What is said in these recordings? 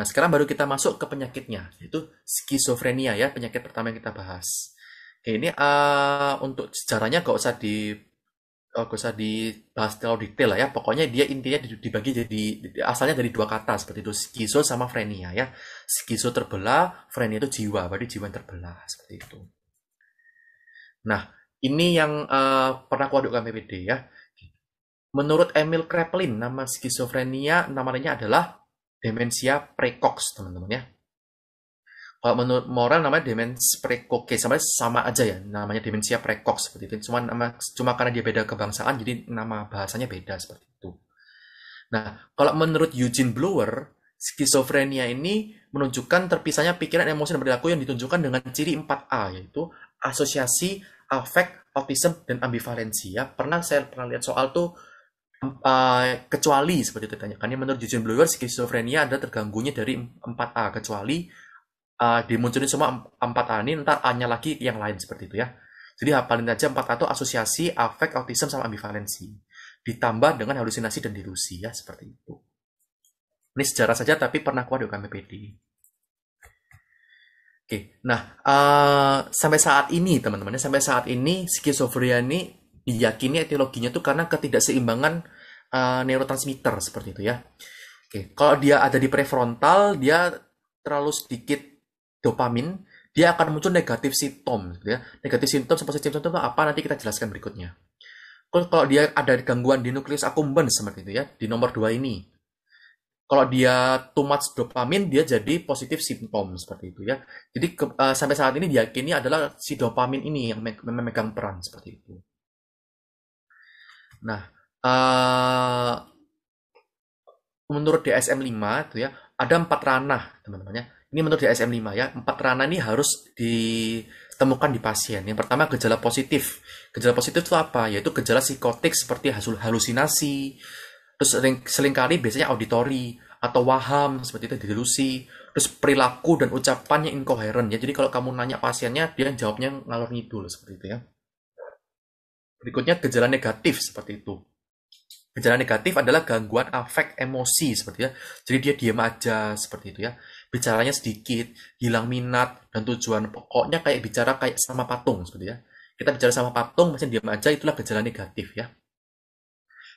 Nah, sekarang baru kita masuk ke penyakitnya, yaitu skizofrenia ya, penyakit pertama yang kita bahas. Oke, ini uh, untuk sejarahnya gak usah di eh, nggak gak usah dibahas terlalu detail lah ya. Pokoknya dia intinya dibagi jadi asalnya dari dua kata seperti itu, skizo sama frenia ya. Skizo terbelah, frenia itu jiwa, berarti jiwa yang terbelah seperti itu. Nah, ini yang uh, pernah aku adukkan PPD ya. Menurut Emil Kraepelin, nama skizofrenia namanya adalah demensia precox teman-teman ya kalau menurut moral namanya demensia precox sama sama aja ya namanya demensia precox seperti itu cuma nama cuma karena dia beda kebangsaan jadi nama bahasanya beda seperti itu nah kalau menurut Eugene Blower skizofrenia ini menunjukkan terpisahnya pikiran emosi dan perilaku yang ditunjukkan dengan ciri 4A yaitu asosiasi afek autism dan ambivalensi ya pernah saya pernah lihat soal tuh Uh, kecuali seperti ditanyakannya menurut Jason Blower skizofrenia ada terganggunya dari 4A kecuali uh, dimunculin semua 4A ini ntar A-nya lagi yang lain seperti itu ya jadi hafalin aja 4A itu asosiasi, afek, autism sama ambivalensi ditambah dengan halusinasi dan delusi ya seperti itu ini sejarah saja tapi pernah kuat di PD Oke, nah uh, sampai saat ini teman-temannya sampai saat ini skizofrenia ini diyakini etiologinya itu karena ketidakseimbangan uh, neurotransmitter seperti itu ya. Oke, kalau dia ada di prefrontal, dia terlalu sedikit dopamin, dia akan muncul negatif simptom, gitu ya. Negatif simptom seperti simptom itu apa nanti kita jelaskan berikutnya. Kalau dia ada gangguan di nukleus akumbens seperti itu ya, di nomor 2 ini. Kalau dia too much dopamin, dia jadi positif simptom seperti itu ya. Jadi ke, uh, sampai saat ini diyakini adalah si dopamin ini yang memegang peran seperti itu. Nah, uh, menurut DSM 5 itu ya, ada empat ranah, teman-teman ya. Ini menurut DSM 5 ya, empat ranah ini harus ditemukan di pasien. Yang pertama gejala positif. Gejala positif itu apa? Yaitu gejala psikotik seperti halusinasi, terus sering, seringkali biasanya auditori atau waham seperti itu delusi, terus perilaku dan ucapannya incoherent ya. Jadi kalau kamu nanya pasiennya, dia jawabnya ngalor ngidul seperti itu ya. Berikutnya gejala negatif seperti itu. Gejala negatif adalah gangguan afek emosi seperti itu. Ya. Jadi dia diam aja seperti itu ya. Bicaranya sedikit, hilang minat dan tujuan pokoknya kayak bicara kayak sama patung seperti ya. Kita bicara sama patung masih diam aja itulah gejala negatif ya.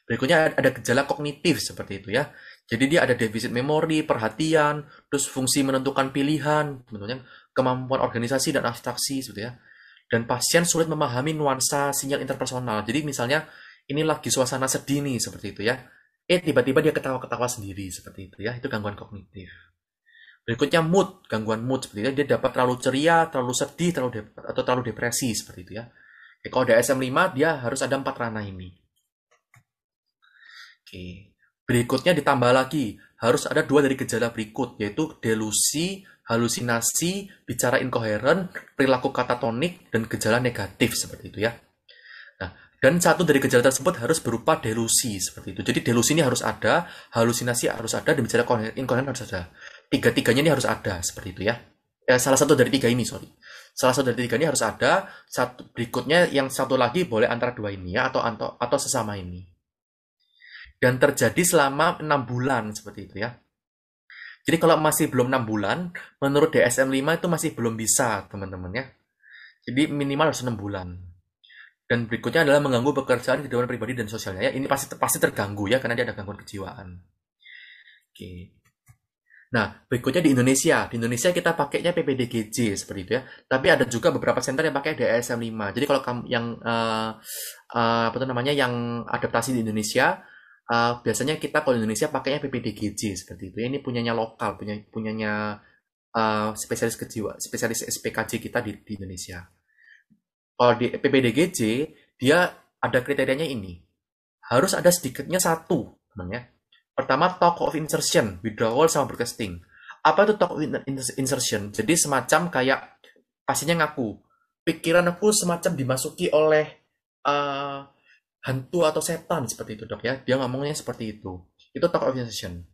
Berikutnya ada gejala kognitif seperti itu ya. Jadi dia ada defisit memori, perhatian, terus fungsi menentukan pilihan, tentunya kemampuan organisasi dan abstraksi seperti ya dan pasien sulit memahami nuansa sinyal interpersonal. Jadi misalnya ini lagi suasana sedih nih seperti itu ya. Eh tiba-tiba dia ketawa-ketawa sendiri seperti itu ya. Itu gangguan kognitif. Berikutnya mood, gangguan mood seperti itu. Ya. Dia dapat terlalu ceria, terlalu sedih, terlalu de atau terlalu depresi seperti itu ya. Eh, kalau ada SM5 dia harus ada empat ranah ini. Oke. Berikutnya ditambah lagi harus ada dua dari gejala berikut yaitu delusi halusinasi, bicara inkoheren, perilaku katatonik, dan gejala negatif seperti itu ya. Nah, dan satu dari gejala tersebut harus berupa delusi seperti itu. Jadi delusi ini harus ada, halusinasi harus ada, dan bicara inkoheren harus ada. Tiga-tiganya ini harus ada seperti itu ya. Eh, salah satu dari tiga ini, sorry. Salah satu dari tiga ini harus ada, satu berikutnya yang satu lagi boleh antara dua ini ya, atau atau, atau sesama ini. Dan terjadi selama enam bulan seperti itu ya jadi kalau masih belum 6 bulan, menurut DSM 5 itu masih belum bisa, teman-teman ya. Jadi minimal harus 6 bulan. Dan berikutnya adalah mengganggu pekerjaan, kehidupan pribadi dan sosialnya. Ya, ini pasti pasti terganggu ya karena dia ada gangguan kejiwaan. Oke. Nah, berikutnya di Indonesia. Di Indonesia kita pakainya PPDGJ seperti itu ya. Tapi ada juga beberapa center yang pakai DSM 5. Jadi kalau yang uh, uh, apa namanya yang adaptasi di Indonesia uh, biasanya kita kalau Indonesia pakainya PPDGJ seperti itu. Ya, ini punyanya lokal, punya punyanya uh, spesialis kejiwa, spesialis SPKJ kita di, di Indonesia. Kalau di PPDGJ dia ada kriterianya ini. Harus ada sedikitnya satu, namanya. Pertama, talk of insertion, withdrawal sama broadcasting. Apa itu talk of insertion? Jadi semacam kayak pasiennya ngaku, pikiran aku semacam dimasuki oleh uh, hantu atau setan seperti itu dok ya dia ngomongnya seperti itu itu talk of session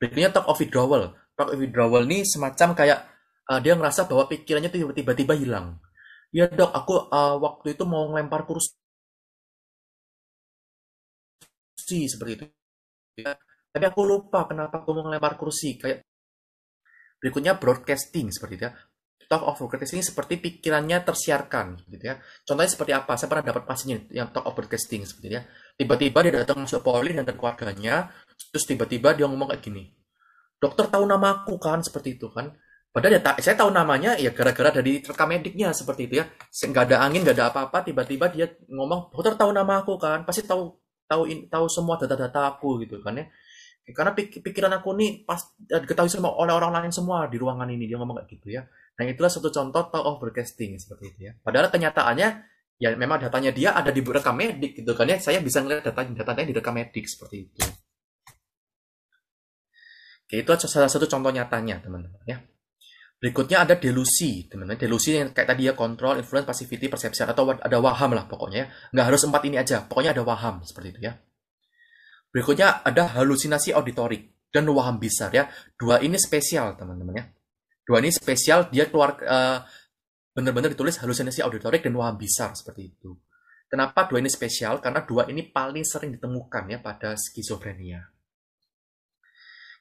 berikutnya talk of withdrawal talk of withdrawal ini semacam kayak uh, dia ngerasa bahwa pikirannya itu tiba-tiba hilang ya dok aku uh, waktu itu mau ngelempar kursi seperti itu ya. tapi aku lupa kenapa aku mau ngelempar kursi kayak berikutnya broadcasting seperti itu ya talk of broadcasting seperti pikirannya tersiarkan gitu ya. Contohnya seperti apa? Saya pernah dapat pasien yang talk of broadcasting seperti ya. Tiba-tiba dia datang masuk poli dan keluarganya, terus tiba-tiba dia ngomong kayak gini. Dokter tahu nama aku kan seperti itu kan. Padahal ya, saya tahu namanya ya gara-gara dari rekam mediknya seperti itu ya. Nggak ada angin, nggak ada apa-apa, tiba-tiba dia ngomong, dokter tahu nama aku kan, pasti tahu tahu tahu semua data-data aku gitu kan ya karena pikiran aku nih pas diketahui semua oleh orang lain semua di ruangan ini dia ngomong kayak gitu ya Nah itulah satu contoh talk of broadcasting seperti itu ya. Padahal kenyataannya ya memang datanya dia ada di rekam medik gitu kan ya. Saya bisa ngeliat data datanya di rekam medik seperti itu. Oke, itu salah satu contoh nyatanya teman-teman ya. Berikutnya ada delusi, teman-teman. Delusi yang kayak tadi ya, kontrol, influence, passivity, perception, atau ada waham lah pokoknya ya. Nggak harus empat ini aja, pokoknya ada waham, seperti itu ya. Berikutnya ada halusinasi auditorik dan waham besar ya. Dua ini spesial, teman-teman ya dua ini spesial dia keluar uh, eh, benar-benar ditulis halusinasi auditorik dan besar seperti itu. Kenapa dua ini spesial? Karena dua ini paling sering ditemukan ya pada skizofrenia.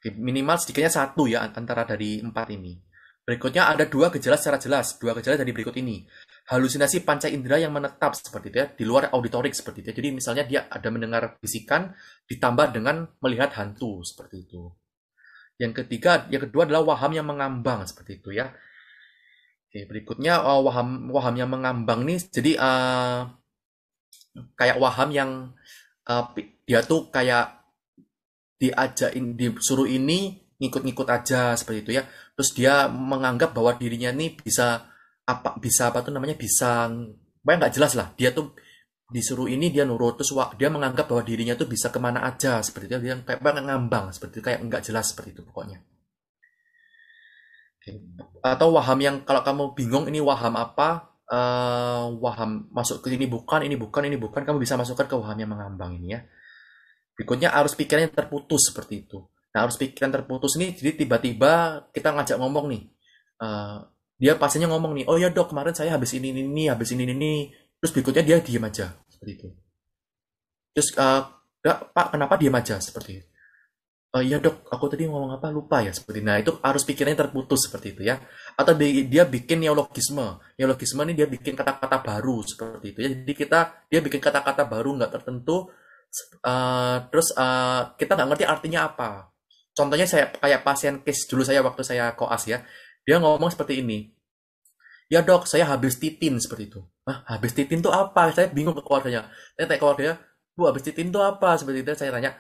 Minimal sedikitnya satu ya antara dari empat ini. Berikutnya ada dua gejala secara jelas, dua gejala dari berikut ini. Halusinasi panca indera yang menetap seperti itu ya, di luar auditorik seperti itu. Ya. Jadi misalnya dia ada mendengar bisikan ditambah dengan melihat hantu seperti itu. Yang ketiga, yang kedua adalah waham yang mengambang seperti itu ya. Oke, berikutnya uh, waham waham yang mengambang nih jadi uh, kayak waham yang uh, dia tuh kayak diajakin disuruh ini ngikut-ngikut aja seperti itu ya. Terus dia menganggap bahwa dirinya nih bisa apa bisa apa tuh namanya bisa banyak nggak jelas lah. Dia tuh disuruh ini dia nurut terus dia menganggap bahwa dirinya tuh bisa kemana aja seperti itu dia kayak banget ngambang seperti itu kayak nggak jelas seperti itu pokoknya okay. atau waham yang kalau kamu bingung ini waham apa uh, waham masuk ke ini bukan ini bukan ini bukan kamu bisa masukkan ke waham yang mengambang ini ya berikutnya arus pikirannya terputus seperti itu nah arus pikiran terputus ini jadi tiba-tiba kita ngajak ngomong nih uh, dia pastinya ngomong nih oh ya dok kemarin saya habis ini ini, ini habis ini ini terus berikutnya dia diam aja seperti itu terus uh, pak kenapa diam aja seperti itu uh, ya dok aku tadi ngomong apa lupa ya seperti itu. nah itu harus pikirannya terputus seperti itu ya atau di, dia bikin neologisme neologisme ini dia bikin kata-kata baru seperti itu ya jadi kita dia bikin kata-kata baru nggak tertentu uh, terus uh, kita nggak ngerti artinya apa contohnya saya kayak pasien case dulu saya waktu saya koas ya dia ngomong seperti ini ya dok saya habis titin seperti itu Hah, habis titin tuh apa saya bingung ke keluarganya saya tanya keluarganya bu habis titin tuh apa seperti itu saya tanya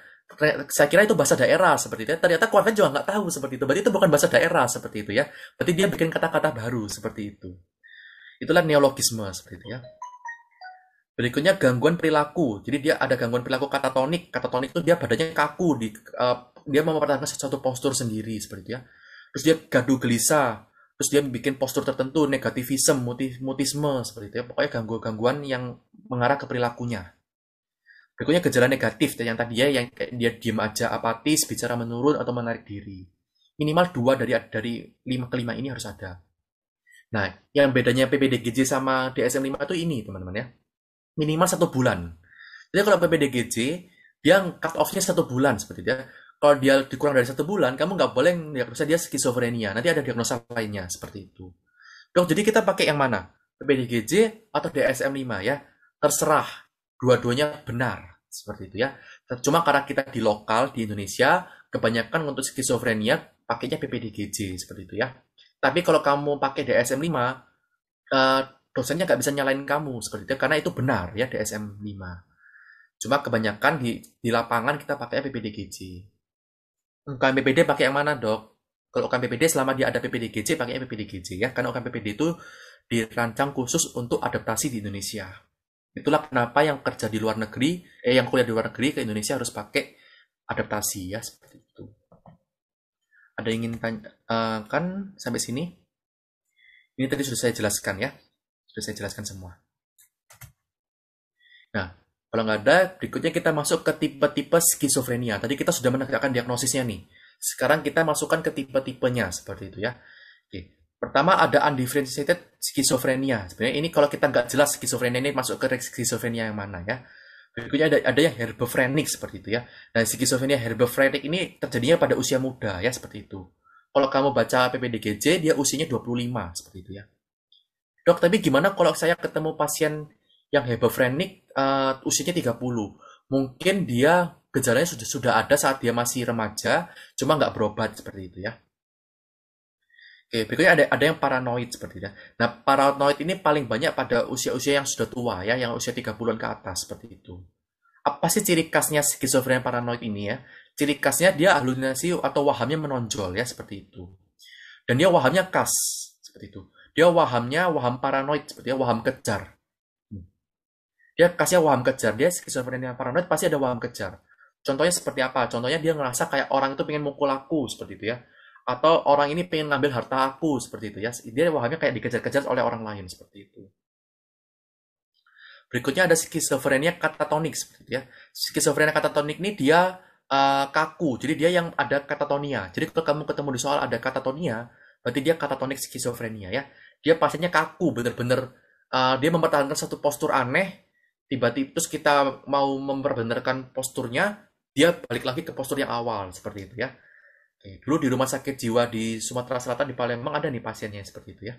saya kira itu bahasa daerah seperti itu ternyata keluarga juga nggak tahu seperti itu berarti itu bukan bahasa daerah seperti itu ya berarti dia bikin kata-kata baru seperti itu itulah neologisme seperti itu ya berikutnya gangguan perilaku jadi dia ada gangguan perilaku katatonik katatonik itu dia badannya kaku di uh, dia mempertahankan satu postur sendiri seperti itu ya terus dia gaduh gelisah terus dia bikin postur tertentu negativisme mutis, mutisme seperti itu ya. pokoknya gangguan-gangguan yang mengarah ke perilakunya berikutnya gejala negatif ya, yang tadi ya yang dia diam aja apatis bicara menurun atau menarik diri minimal dua dari dari lima kelima ini harus ada nah yang bedanya PPDGJ sama DSM 5 itu ini teman-teman ya minimal satu bulan jadi kalau PPDGJ dia cut off-nya satu bulan seperti itu ya kalau dia dikurang dari satu bulan, kamu nggak boleh diagnosa dia skizofrenia. Nanti ada diagnosa lainnya seperti itu. Dok, jadi kita pakai yang mana? PBDGJ atau DSM-5 ya? Terserah. Dua-duanya benar. Seperti itu ya. Cuma karena kita di lokal, di Indonesia, kebanyakan untuk skizofrenia pakainya PBDGJ. Seperti itu ya. Tapi kalau kamu pakai DSM-5, eh, dosennya nggak bisa nyalain kamu. Seperti itu. Ya? Karena itu benar ya DSM-5. Cuma kebanyakan di, di lapangan kita pakai PBDGJ. UKM PPD pakai yang mana dok? Kalau UKM PPD selama dia ada PPDGC pakai PPDGC ya, karena UKM PPD itu dirancang khusus untuk adaptasi di Indonesia. Itulah kenapa yang kerja di luar negeri, eh yang kuliah di luar negeri ke Indonesia harus pakai adaptasi ya seperti itu. Ada yang ingin tanya uh, kan sampai sini? Ini tadi sudah saya jelaskan ya, sudah saya jelaskan semua. Nah, kalau nggak ada, berikutnya kita masuk ke tipe-tipe skizofrenia. Tadi kita sudah menegakkan diagnosisnya nih. Sekarang kita masukkan ke tipe-tipenya seperti itu ya. Oke. Pertama ada undifferentiated skizofrenia. Sebenarnya ini kalau kita nggak jelas skizofrenia ini masuk ke skizofrenia yang mana ya. Berikutnya ada ada yang herbofrenik seperti itu ya. dan nah, skizofrenia herbofrenik ini terjadinya pada usia muda ya seperti itu. Kalau kamu baca PPDGJ dia usianya 25 seperti itu ya. Dok, tapi gimana kalau saya ketemu pasien yang hebofrenik uh, eh, usianya 30. Mungkin dia gejalanya sudah sudah ada saat dia masih remaja, cuma nggak berobat seperti itu ya. Oke, berikutnya ada ada yang paranoid seperti itu. Ya. Nah, paranoid ini paling banyak pada usia-usia yang sudah tua ya, yang usia 30-an ke atas seperti itu. Apa sih ciri khasnya skizofrenia paranoid ini ya? Ciri khasnya dia halusinasi atau wahamnya menonjol ya seperti itu. Dan dia wahamnya khas seperti itu. Dia wahamnya waham paranoid seperti itu, ya, waham kejar dia kasih waham kejar dia skizofrenia paranoid pasti ada waham kejar contohnya seperti apa contohnya dia ngerasa kayak orang itu pengen mukul aku seperti itu ya atau orang ini pengen ngambil harta aku seperti itu ya dia wahamnya kayak dikejar-kejar oleh orang lain seperti itu berikutnya ada skizofrenia katatonik seperti itu ya skizofrenia katatonik ini dia uh, kaku jadi dia yang ada katatonia jadi kalau kamu ketemu di soal ada katatonia berarti dia katatonik skizofrenia ya dia pasiennya kaku bener-bener uh, dia mempertahankan satu postur aneh tiba-tiba terus kita mau memperbenarkan posturnya, dia balik lagi ke postur yang awal seperti itu ya. Oke, dulu di rumah sakit jiwa di Sumatera Selatan di Palembang ada nih pasiennya seperti itu ya.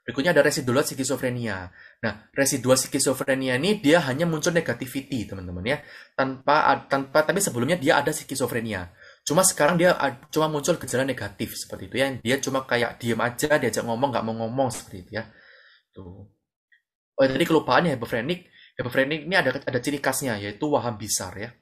Berikutnya ada residual skizofrenia. Nah, residual skizofrenia ini dia hanya muncul negativity, teman-teman ya. Tanpa tanpa tapi sebelumnya dia ada skizofrenia. Cuma sekarang dia cuma muncul gejala negatif seperti itu ya. Dia cuma kayak diem aja, diajak ngomong nggak mau ngomong seperti itu ya. Tuh oh tadi kelupaan ya hebefrenik hebefrenik ini ada ada ciri khasnya yaitu waham besar ya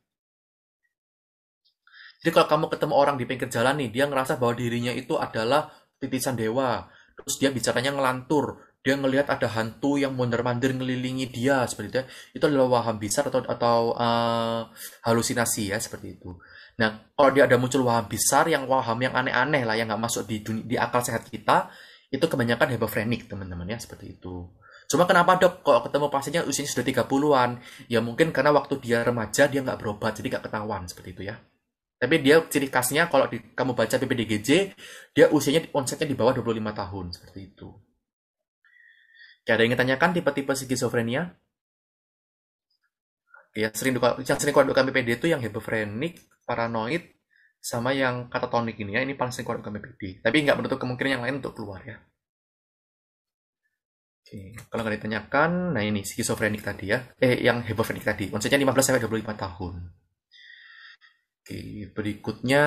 jadi kalau kamu ketemu orang di pinggir jalan nih dia ngerasa bahwa dirinya itu adalah titisan dewa terus dia bicaranya ngelantur dia ngelihat ada hantu yang mondar-mandir ngelilingi dia seperti itu ya. itu adalah waham besar atau atau uh, halusinasi ya seperti itu nah kalau dia ada muncul waham besar yang waham yang aneh-aneh lah yang nggak masuk di dunia, di akal sehat kita itu kebanyakan hypofrenik teman-teman ya seperti itu. Cuma kenapa dok kalau ketemu pasiennya usianya sudah 30-an? Ya mungkin karena waktu dia remaja dia nggak berobat jadi nggak ketahuan seperti itu ya. Tapi dia ciri khasnya kalau di, kamu baca PPDGJ dia usianya onsetnya di bawah 25 tahun seperti itu. Ya, ada yang ditanyakan tipe-tipe skizofrenia? Ya, sering duka, yang sering kau PPD itu yang hebefrenik, paranoid, sama yang katatonik ini ya ini paling sering keluar bukan tapi nggak menutup kemungkinan yang lain untuk keluar ya Oke, kalau nggak ditanyakan, nah ini skizofrenik tadi ya, eh yang hebofrenik tadi, konsepnya 15 sampai 25 tahun. Oke, berikutnya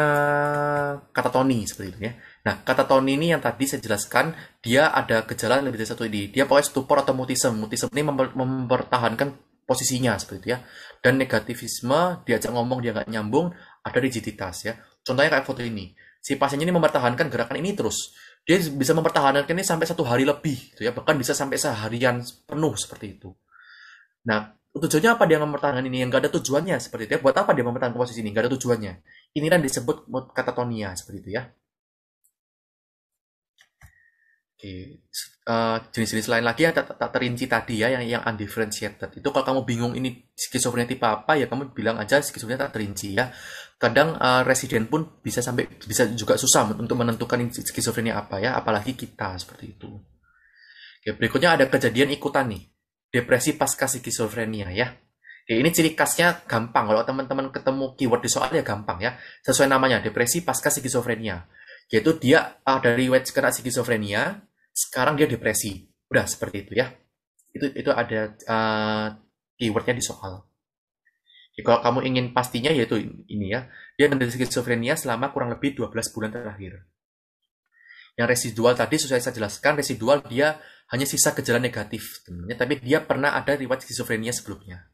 katatoni seperti itu ya. Nah, katatoni ini yang tadi saya jelaskan, dia ada gejala lebih dari satu ini. Dia pokoknya stupor atau mutisme. Mutisme ini mempertahankan posisinya seperti itu ya. Dan negativisme, diajak ngomong dia nggak nyambung, ada rigiditas ya. Contohnya kayak foto ini. Si pasiennya ini mempertahankan gerakan ini terus. Dia bisa mempertahankan ini sampai satu hari lebih gitu ya, bahkan bisa sampai seharian penuh seperti itu. Nah, tujuannya apa dia mempertahankan ini? Yang gak ada tujuannya seperti itu ya. Buat apa dia mempertahankan posisi ini? Gak ada tujuannya. Ini kan disebut katatonia seperti itu ya. Uh, jenis-jenis lain lagi yang tak, terinci tadi ya yang yang undifferentiated itu kalau kamu bingung ini skizofrenia tipe apa ya kamu bilang aja skizofrenia tak terinci ya kadang uh, eh, residen pun bisa sampai bisa juga susah untuk menentukan skizofrenia apa ya apalagi kita seperti itu Oke, berikutnya ada kejadian ikutan nih depresi pasca skizofrenia ya Oke, ini ciri khasnya gampang kalau teman-teman ketemu keyword di soal ya gampang ya sesuai namanya depresi pasca skizofrenia yaitu dia uh, dari wedge kena skizofrenia sekarang dia depresi udah seperti itu ya itu itu ada uh, keywordnya di soal Jadi, kalau kamu ingin pastinya yaitu ini ya dia menderita skizofrenia selama kurang lebih 12 bulan terakhir yang residual tadi sudah saya jelaskan residual dia hanya sisa gejala negatif temennya tapi dia pernah ada riwayat skizofrenia sebelumnya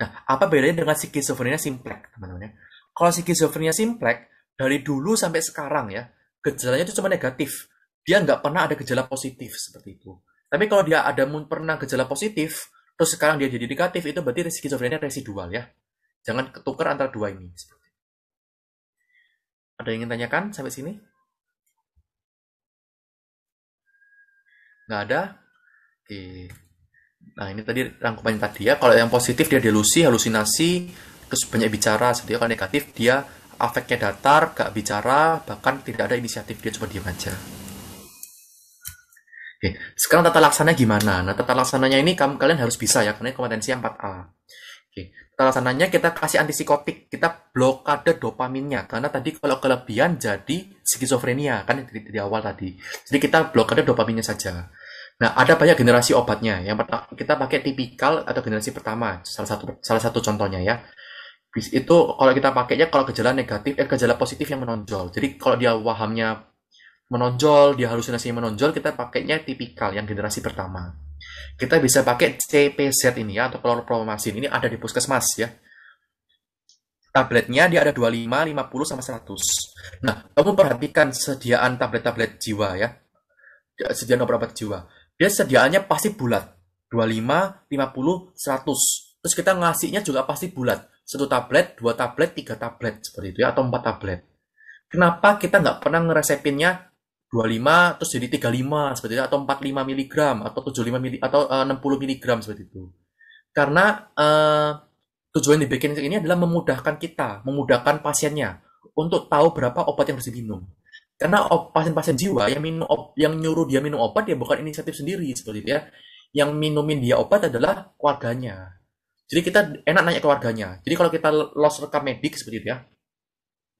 nah apa bedanya dengan skizofrenia simplek teman-teman ya? kalau skizofrenia simplek dari dulu sampai sekarang ya gejalanya itu cuma negatif dia nggak pernah ada gejala positif seperti itu. Tapi kalau dia ada pernah gejala positif, terus sekarang dia jadi negatif, itu berarti skizofrenia residual ya. Jangan ketukar antara dua ini. Ada yang ingin tanyakan sampai sini? Nggak ada? Oke. Nah ini tadi rangkumannya tadi ya. Kalau yang positif dia delusi, halusinasi, terus banyak bicara. Sedangkan kalau negatif dia afeknya datar, gak bicara, bahkan tidak ada inisiatif dia cuma diam aja. Oke, sekarang tata laksananya gimana? Nah, tata laksananya ini kamu kalian harus bisa ya, karena kompetensi 4A. Oke, tata laksananya kita kasih antipsikotik, kita blokade dopaminnya, karena tadi kalau kelebihan jadi skizofrenia kan di, di awal tadi. Jadi kita blokade dopaminnya saja. Nah, ada banyak generasi obatnya. Yang pertama kita pakai tipikal atau generasi pertama, salah satu salah satu contohnya ya itu kalau kita pakainya kalau gejala negatif eh gejala positif yang menonjol jadi kalau dia wahamnya menonjol, di halusinasi menonjol, kita pakainya tipikal yang generasi pertama. Kita bisa pakai CPZ ini ya, atau klorpromazin. Ini ada di puskesmas ya. Tabletnya dia ada 25, 50, sama 100. Nah, kamu perhatikan sediaan tablet-tablet jiwa ya. ya. Sediaan obat-obat jiwa. Dia sediaannya pasti bulat. 25, 50, 100. Terus kita ngasihnya juga pasti bulat. Satu tablet, dua tablet, tiga tablet seperti itu ya, atau empat tablet. Kenapa kita nggak pernah ngeresepinnya 25 terus jadi 35 seperti itu atau 45 mg atau 75 mili, atau uh, 60 mg seperti itu. Karena uh, tujuan dibikin ini adalah memudahkan kita, memudahkan pasiennya untuk tahu berapa obat yang harus diminum. Karena pasien-pasien jiwa yang minum yang nyuruh dia minum obat dia bukan inisiatif sendiri seperti itu ya. Yang minumin dia obat adalah keluarganya. Jadi kita enak nanya ke keluarganya. Jadi kalau kita lost rekam medik seperti itu ya.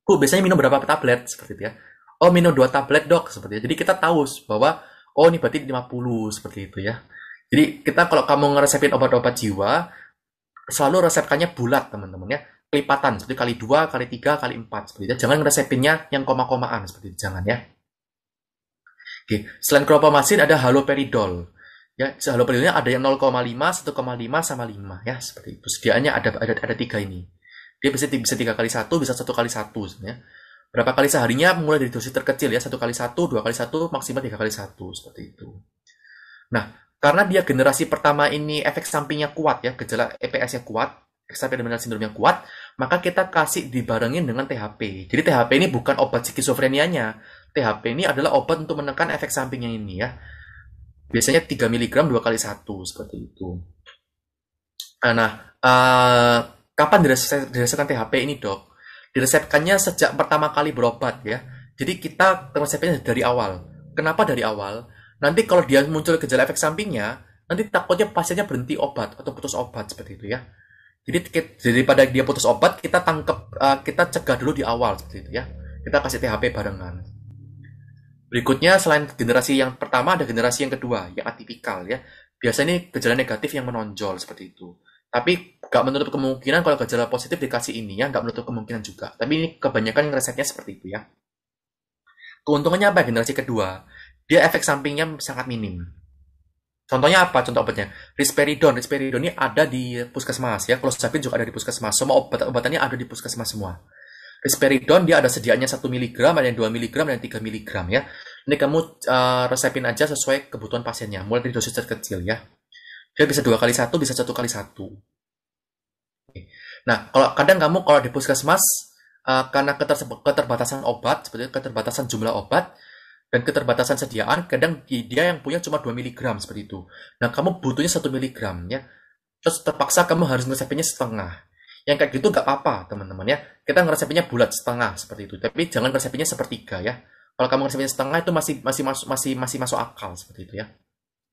Bu, biasanya minum berapa tablet seperti itu ya oh minum dua tablet dok seperti itu. Jadi kita tahu bahwa oh ini berarti 50 seperti itu ya. Jadi kita kalau kamu ngeresepin obat-obat jiwa selalu resepkannya bulat teman-teman ya kelipatan seperti kali dua kali tiga kali empat seperti itu jangan ngeresepinnya yang koma-komaan seperti itu jangan ya Oke, selain klopamasin ada haloperidol. Ya, haloperidolnya ada yang 0,5, 1,5 sama 5 ya, seperti itu. Sediaannya ada ada ada tiga ini. Dia bisa bisa tiga kali satu, bisa satu kali satu sebenarnya berapa kali seharinya mulai dari dosis terkecil ya satu kali satu dua kali satu maksimal tiga kali satu seperti itu nah karena dia generasi pertama ini efek sampingnya kuat ya gejala EPS yang kuat eksperimental sindrom yang kuat maka kita kasih dibarengin dengan THP jadi THP ini bukan obat skizofrenianya THP ini adalah obat untuk menekan efek sampingnya ini ya biasanya 3 mg dua kali satu seperti itu nah uh, kapan dirasakan THP ini dok diresepkannya sejak pertama kali berobat ya. Jadi kita resepnya dari awal. Kenapa dari awal? Nanti kalau dia muncul gejala efek sampingnya, nanti takutnya pasiennya berhenti obat atau putus obat seperti itu ya. Jadi daripada dia putus obat, kita tangkap, eh, kita cegah dulu di awal seperti itu ya. Kita kasih THP barengan. Berikutnya selain generasi yang pertama ada generasi yang kedua yang atipikal ya. Biasanya ini gejala negatif yang menonjol seperti itu. Tapi gak menutup kemungkinan kalau gejala positif dikasih ini ya gak menutup kemungkinan juga tapi ini kebanyakan resepnya seperti itu ya keuntungannya apa generasi kedua dia efek sampingnya sangat minim contohnya apa contoh obatnya risperidon risperidon ini ada di puskesmas ya kalau clozapin juga ada di puskesmas semua obat obatannya ada di puskesmas semua risperidon dia ada sediaannya 1 mg, ada yang 2 mg, yang 3 mg ya. Ini kamu uh, resepin aja sesuai kebutuhan pasiennya, mulai dari dosis terkecil ya. Dia bisa dua kali satu, bisa satu kali satu. Nah, kalau kadang kamu kalau di puskesmas uh, karena keter keterbatasan obat, seperti keterbatasan jumlah obat dan keterbatasan sediaan, kadang dia yang punya cuma 2 mg seperti itu. Nah, kamu butuhnya 1 mg ya. Terus terpaksa kamu harus ngeresepinnya setengah. Yang kayak gitu nggak apa-apa, teman-teman ya. Kita ngeresepinnya bulat setengah seperti itu. Tapi jangan ngeresepinnya sepertiga ya. Kalau kamu ngeresepinnya setengah itu masih masih masuk masih masih masuk akal seperti itu ya.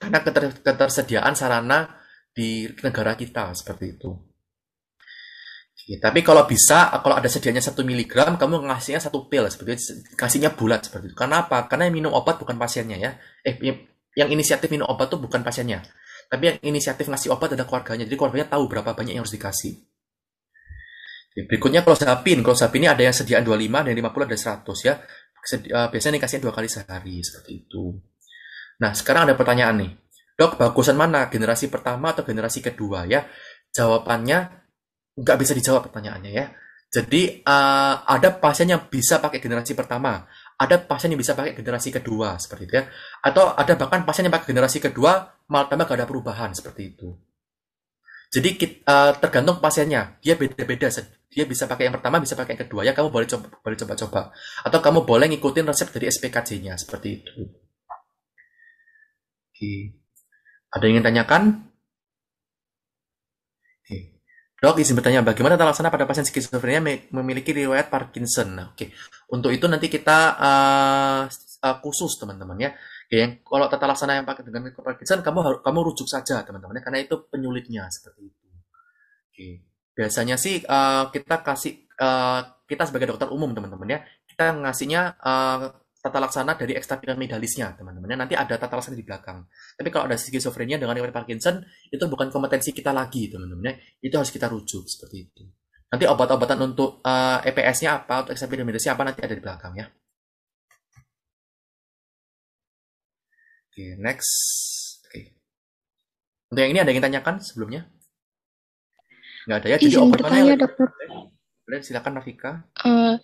Karena keter ketersediaan sarana di negara kita seperti itu. Ya, tapi kalau bisa, kalau ada sedianya satu miligram, kamu ngasihnya satu pil, seperti kasihnya bulat seperti itu. Karena apa? Karena yang minum obat bukan pasiennya ya. Eh, yang inisiatif minum obat tuh bukan pasiennya. Tapi yang inisiatif ngasih obat ada keluarganya, jadi keluarganya tahu berapa banyak yang harus dikasih. Ya, berikutnya kalau Clozapin ini ada yang sediaan 25, ada yang 50, ada 100 ya. Eh, biasanya dikasih dua kali sehari, seperti itu. Nah, sekarang ada pertanyaan nih. Dok, bagusan mana? Generasi pertama atau generasi kedua ya? Jawabannya nggak bisa dijawab pertanyaannya ya. Jadi uh, ada pasien yang bisa pakai generasi pertama, ada pasien yang bisa pakai generasi kedua seperti itu ya. Atau ada bahkan pasien yang pakai generasi kedua malah tambah gak ada perubahan seperti itu. Jadi kita, uh, eh, tergantung pasiennya, dia beda-beda. Dia bisa pakai yang pertama, bisa pakai yang kedua ya. Kamu boleh coba, boleh coba-coba. Atau kamu boleh ngikutin resep dari SPKJ-nya seperti itu. Oke. Ada yang ingin tanyakan? Dok, izin bertanya, bagaimana tata laksana pada pasien skizofrenia memiliki riwayat Parkinson? Nah, Oke, okay. untuk itu nanti kita uh, uh, khusus teman-teman ya. Oke, yang kalau tata laksana yang pakai dengan Parkinson, kamu harus kamu rujuk saja teman-teman ya, karena itu penyulitnya seperti itu. Oke, biasanya sih uh, kita kasih uh, kita sebagai dokter umum teman-teman ya, kita ngasihnya uh, tata laksana dari medalisnya, teman-teman. Nanti ada tata laksana di belakang. Tapi kalau ada skizofrenia dengan riwayat Parkinson itu bukan kompetensi kita lagi teman-teman. Itu harus kita rujuk seperti itu. Nanti obat-obatan untuk uh, eh, EPS-nya apa, untuk medalisnya apa nanti ada di belakang ya. Oke, okay, next. Oke. Okay. Untuk yang ini ada yang tanyakan sebelumnya? Nggak ada ya? Jadi Izin iya, bertanya, dokter. Boleh silakan Rafika. Uh,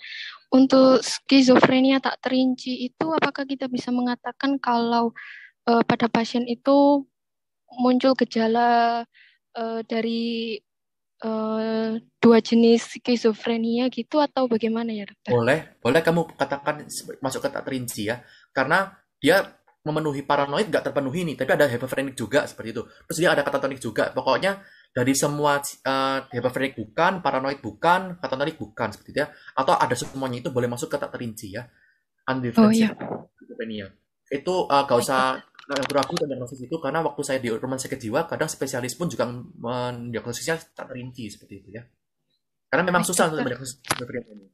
untuk skizofrenia tak terinci itu apakah kita bisa mengatakan kalau uh, pada pasien itu muncul gejala uh, dari uh, dua jenis skizofrenia gitu atau bagaimana ya dokter? Boleh, boleh kamu katakan masuk ke tak terinci ya. Karena dia memenuhi paranoid gak terpenuhi nih, tapi ada hyperphrenic juga seperti itu. Terus dia ada katatonik juga. Pokoknya dari semua uh, bukan, paranoid bukan, katanonik bukan seperti itu ya. Atau ada semuanya itu boleh masuk ke tak terinci ya. Undifferentiated oh, iya. Itu uh, eh, gak usah ragu tentang diagnosis itu karena waktu saya di rumah sakit jiwa kadang spesialis pun juga mendiagnosisnya tak terinci seperti itu ya. Karena memang susah untuk mendiagnosis ini.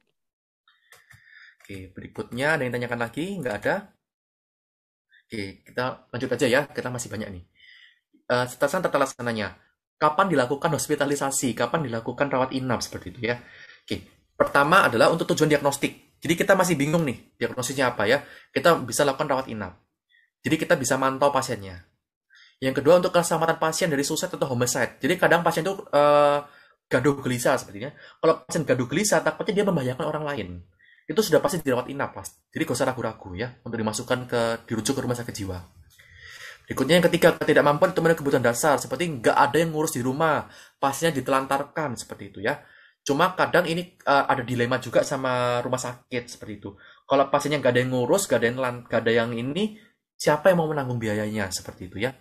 Oke, berikutnya ada yang tanyakan lagi? Nggak ada? Oke, kita lanjut aja ya. Kita masih banyak nih. Uh, setelah tata laksananya kapan dilakukan hospitalisasi, kapan dilakukan rawat inap seperti itu ya. Oke, pertama adalah untuk tujuan diagnostik. Jadi kita masih bingung nih diagnosisnya apa ya. Kita bisa lakukan rawat inap. Jadi kita bisa mantau pasiennya. Yang kedua untuk keselamatan pasien dari suicide atau homicide. Jadi kadang pasien itu uh, gaduh gelisah sepertinya. Kalau pasien gaduh gelisah takutnya dia membahayakan orang lain. Itu sudah pasti dirawat inap, pas. Jadi gak usah ragu-ragu ya untuk dimasukkan ke dirujuk ke rumah sakit jiwa. Berikutnya yang ketiga, ketidakmampuan itu memenuhi kebutuhan dasar, seperti nggak ada yang ngurus di rumah, Pastinya ditelantarkan, seperti itu ya. Cuma kadang ini uh, ada dilema juga sama rumah sakit, seperti itu. Kalau pasiennya nggak ada yang ngurus, nggak ada yang, nggak ada yang ini, siapa yang mau menanggung biayanya, seperti itu ya.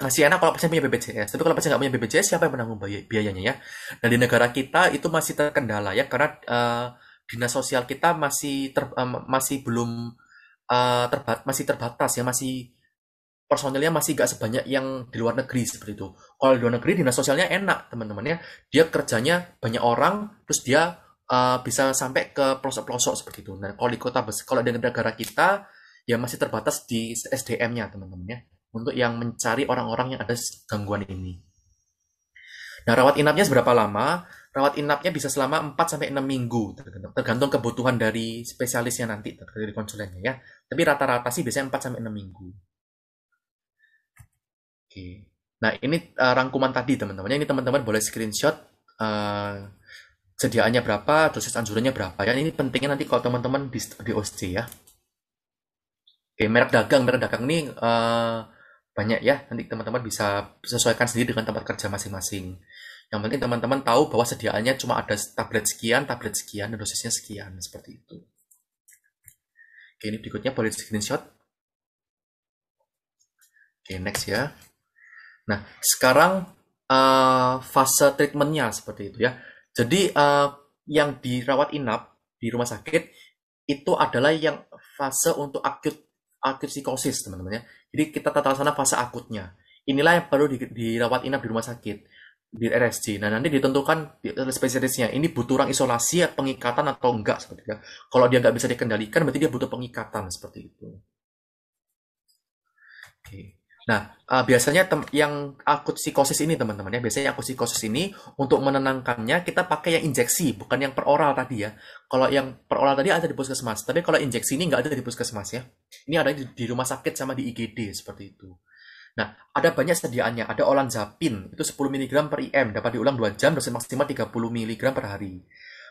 Nah, si enak kalau pasien punya BPJS, tapi kalau pasien nggak punya BPJS, siapa yang menanggung biayanya ya? Nah, di negara kita itu masih terkendala ya, karena uh, dinas sosial kita masih ter, uh, masih belum uh, terbat, masih terbatas ya, masih personilnya masih gak sebanyak yang di luar negeri seperti itu. Kalau di luar negeri dinas sosialnya enak teman teman ya, dia kerjanya banyak orang, terus dia uh, bisa sampai ke pelosok-pelosok seperti itu. Nah kalau di kota besar, kalau di negara kita ya masih terbatas di SDM-nya teman teman ya, untuk yang mencari orang-orang yang ada gangguan ini. Nah rawat inapnya seberapa lama? Rawat inapnya bisa selama 4 sampai 6 minggu tergantung kebutuhan dari spesialisnya nanti dari konsulennya ya. Tapi rata-rata sih biasanya 4 sampai 6 minggu. Oke. Nah, ini uh, rangkuman tadi teman teman Ini teman-teman boleh screenshot uh, sediaannya berapa, dosis anjurannya berapa. Ya, ini pentingnya nanti kalau teman-teman di, di OSC ya. Oke, merek dagang, merek dagang ini uh, banyak ya. Nanti teman-teman bisa sesuaikan sendiri dengan tempat kerja masing-masing. Yang penting teman-teman tahu bahwa sediaannya cuma ada tablet sekian, tablet sekian, dan dosisnya sekian, seperti itu. Oke, ini berikutnya boleh screenshot. Oke, next ya. Nah, sekarang uh, fase treatmentnya seperti itu ya. Jadi uh, yang dirawat inap di rumah sakit itu adalah yang fase untuk akut akut psikosis teman-teman ya. Jadi kita tata sana fase akutnya. Inilah yang perlu dirawat inap di rumah sakit di RSJ. Nah nanti ditentukan spesialisnya ini butuh orang isolasi atau pengikatan atau enggak seperti itu. Ya. Kalau dia nggak bisa dikendalikan berarti dia butuh pengikatan seperti itu. Oke. Okay. Nah, uh, biasanya yang akut psikosis ini teman-teman ya, biasanya akut psikosis ini untuk menenangkannya kita pakai yang injeksi, bukan yang peroral tadi ya. Kalau yang peroral tadi ada di puskesmas, tapi kalau injeksi ini nggak ada di puskesmas ya. Ini ada di, di rumah sakit sama di IGD seperti itu. Nah, ada banyak sediaannya. Ada olanzapin, itu 10 mg per IM, dapat diulang 2 jam, dosis maksimal 30 mg per hari.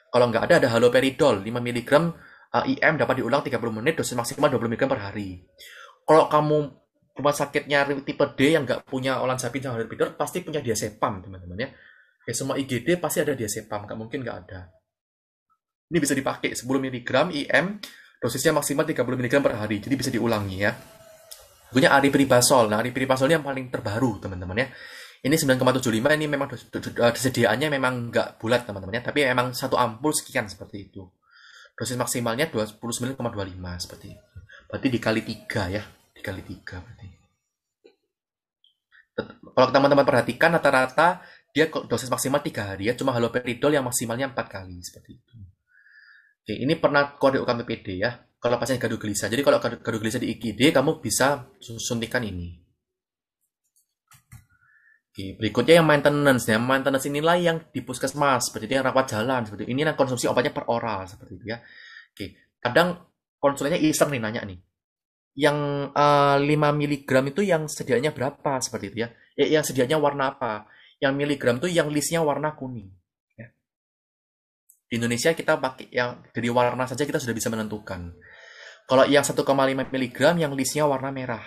Kalau nggak ada, ada haloperidol, 5 mg uh, IM, dapat diulang 30 menit, dosis maksimal 20 mg per hari. Kalau kamu rumah sakitnya tipe D yang nggak punya olanzapin sama Herbidor pasti punya diazepam teman-teman ya. Oke, semua IGD pasti ada diazepam, nggak mungkin nggak ada. Ini bisa dipakai 10 mg IM, dosisnya maksimal 30 mg per hari, jadi bisa diulangi ya. punya aripiprazol. Nah, aripiprazol ini yang paling terbaru, teman-teman ya. Ini 9,75 ini memang disediaannya memang nggak bulat, teman-teman ya, tapi emang satu ampul sekian seperti itu. Dosis maksimalnya 29,25 seperti itu. Berarti dikali tiga ya dikali tiga berarti kalau teman-teman perhatikan rata-rata dia dosis maksimal tiga hari ya cuma haloperidol yang maksimalnya empat kali seperti itu Oke, ini pernah kode UKMPD ya kalau pasien gelisah jadi kalau gaduh gelisah di IGD kamu bisa suntikan ini Oke, berikutnya yang maintenance ya maintenance inilah yang di puskesmas seperti itu yang rawat jalan seperti itu. ini yang konsumsi obatnya per oral seperti itu ya Oke, kadang konsulennya iseng nih nanya nih yang uh, 5 mg itu yang sedianya berapa seperti itu ya. Eh, yang sedianya warna apa? Yang miligram itu yang listnya warna kuning. Ya. Di Indonesia kita pakai yang dari warna saja kita sudah bisa menentukan. Kalau yang 1,5 miligram yang listnya warna merah.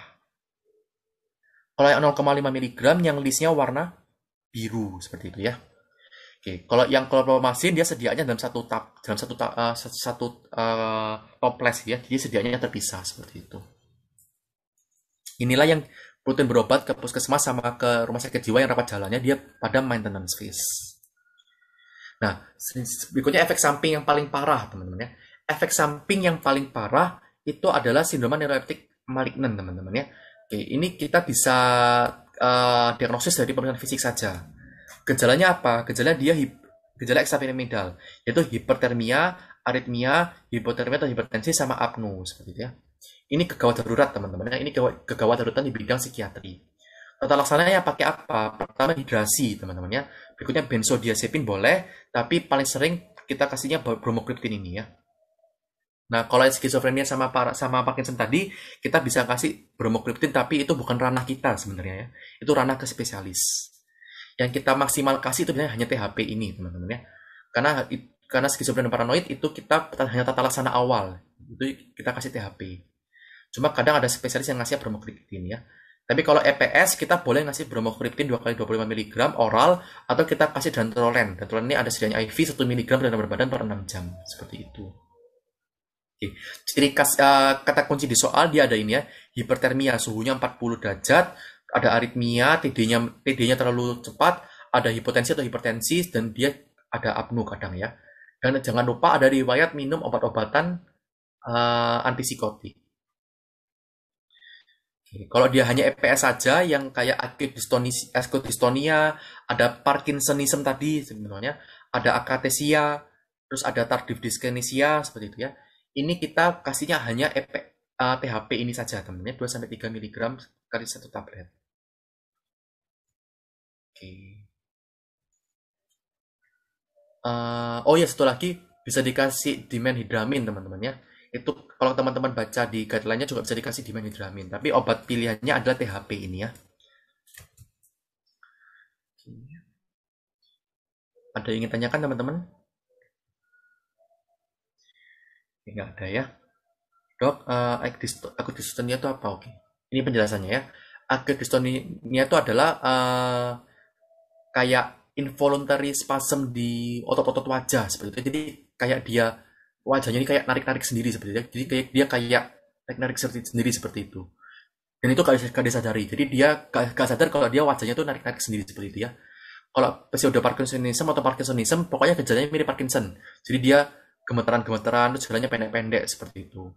Kalau yang 0,5 miligram yang listnya warna biru seperti itu ya. Oke, kalau yang kelompok dia sedianya dalam satu tab, dalam satu tab, uh, eh, satu uh, eh, toples ya, jadi sedianya terpisah seperti itu. Inilah yang rutin berobat ke puskesmas sama ke rumah sakit jiwa yang rapat jalannya dia pada maintenance phase. Nah, berikutnya efek samping yang paling parah, teman-teman ya. Efek samping yang paling parah itu adalah sindroma neuroleptik malignan, teman-teman ya. Oke, ini kita bisa uh, diagnosis dari pemeriksaan fisik saja Gejalanya apa? Gejala dia hip, gejala ekstrapiramidal, yaitu hipertermia, aritmia, hipotermia atau hipertensi sama apnu seperti itu ya. Ini kegawat darurat teman-teman. Ini kegawat daruratan di bidang psikiatri. Tata laksananya pakai apa? Pertama hidrasi teman-teman ya. Berikutnya benzodiazepin boleh, tapi paling sering kita kasihnya bromokriptin ini ya. Nah, kalau skizofrenia sama para, sama Parkinson tadi, kita bisa kasih bromokriptin tapi itu bukan ranah kita sebenarnya ya. Itu ranah ke spesialis yang kita maksimal kasih itu hanya THP ini teman-teman ya karena karena skizofrenia paranoid itu kita hanya tata laksana awal itu kita kasih THP cuma kadang ada spesialis yang ngasih bromokriptin ya tapi kalau EPS kita boleh ngasih bromokriptin 2 kali 25 mg oral atau kita kasih dantrolen. Dantrolen ini ada sedianya IV 1 mg dalam badan per 6 jam seperti itu. Oke. Ciri kas, uh, eh, kata kunci di soal dia ada ini ya, hipertermia suhunya 40 derajat, ada aritmia, TD-nya TD-nya terlalu cepat, ada hipotensi atau hipertensi dan dia ada abnu kadang ya. Dan jangan lupa ada riwayat minum obat-obatan uh, antipsikotik. kalau dia hanya EPS saja yang kayak acute dystonia, dystonia, ada Parkinsonism tadi sebenarnya, ada akatesia, terus ada tardive dyskinesia seperti itu ya. Ini kita kasihnya hanya EP, uh, eh, THP ini saja teman temennya 2 sampai 3 mg kali satu tablet lagi. Uh, eh, oh ya satu lagi bisa dikasih dimen hidramin teman-teman ya. Itu kalau teman-teman baca di guideline-nya juga bisa dikasih dimen hidramin. Tapi obat pilihannya adalah THP ini ya. Ada yang ingin tanyakan teman-teman? Enggak ada ya. Dok, uh, eh, aku distonia itu apa? Oke. Ini penjelasannya ya. akut distonia itu adalah uh, kayak involuntary spasm di otot-otot wajah seperti itu. Jadi kayak dia wajahnya ini kayak narik-narik sendiri seperti itu. Jadi kayak dia kayak narik-narik sendiri seperti itu. Dan itu gak, gak disadari. Jadi dia gak, sadar kalau dia wajahnya tuh narik-narik sendiri seperti itu ya. Kalau pseudo Parkinsonism atau Parkinsonism, pokoknya gejalanya mirip Parkinson. Jadi dia gemetaran-gemetaran, terus segalanya pendek-pendek seperti itu.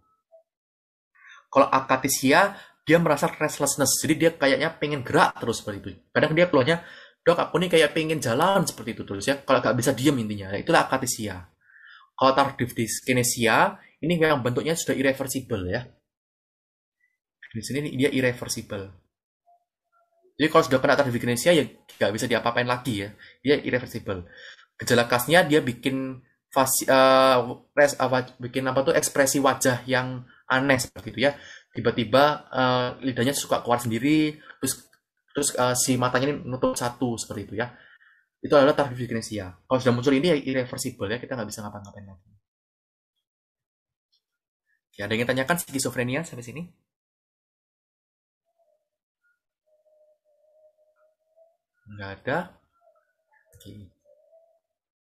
Kalau akatisia dia merasa restlessness. Jadi dia kayaknya pengen gerak terus seperti itu. Kadang dia keluarnya dok aku ini kayak pengen jalan seperti itu terus ya kalau nggak bisa diem intinya ya, itulah akatesia kalau tardive dyskinesia ini yang bentuknya sudah irreversible ya di sini dia irreversible jadi kalau sudah kena tardive dyskinesia ya nggak bisa diapa-apain lagi ya dia irreversible gejala khasnya dia bikin fasi, uh, res, uh, bikin apa tuh ekspresi wajah yang aneh seperti itu ya tiba-tiba uh, lidahnya suka keluar sendiri terus terus uh, si matanya ini nutup satu seperti itu ya itu adalah tarif dignesia kalau sudah muncul ini ya irreversible ya kita nggak bisa ngapa-ngapain lagi ya ada yang tanyakan skizofrenia sampai sini nggak ada oke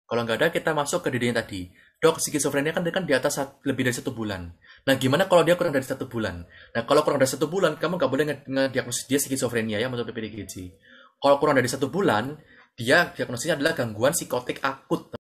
kalau nggak ada kita masuk ke dedenya tadi dok skizofrenia kan dia kan di atas lebih dari satu bulan. Nah gimana kalau dia kurang dari satu bulan? Nah kalau kurang dari satu bulan kamu nggak boleh ngediagnosis dia skizofrenia ya menurut PPDGJ. Kalau kurang dari satu bulan dia diagnosisnya adalah gangguan psikotik akut.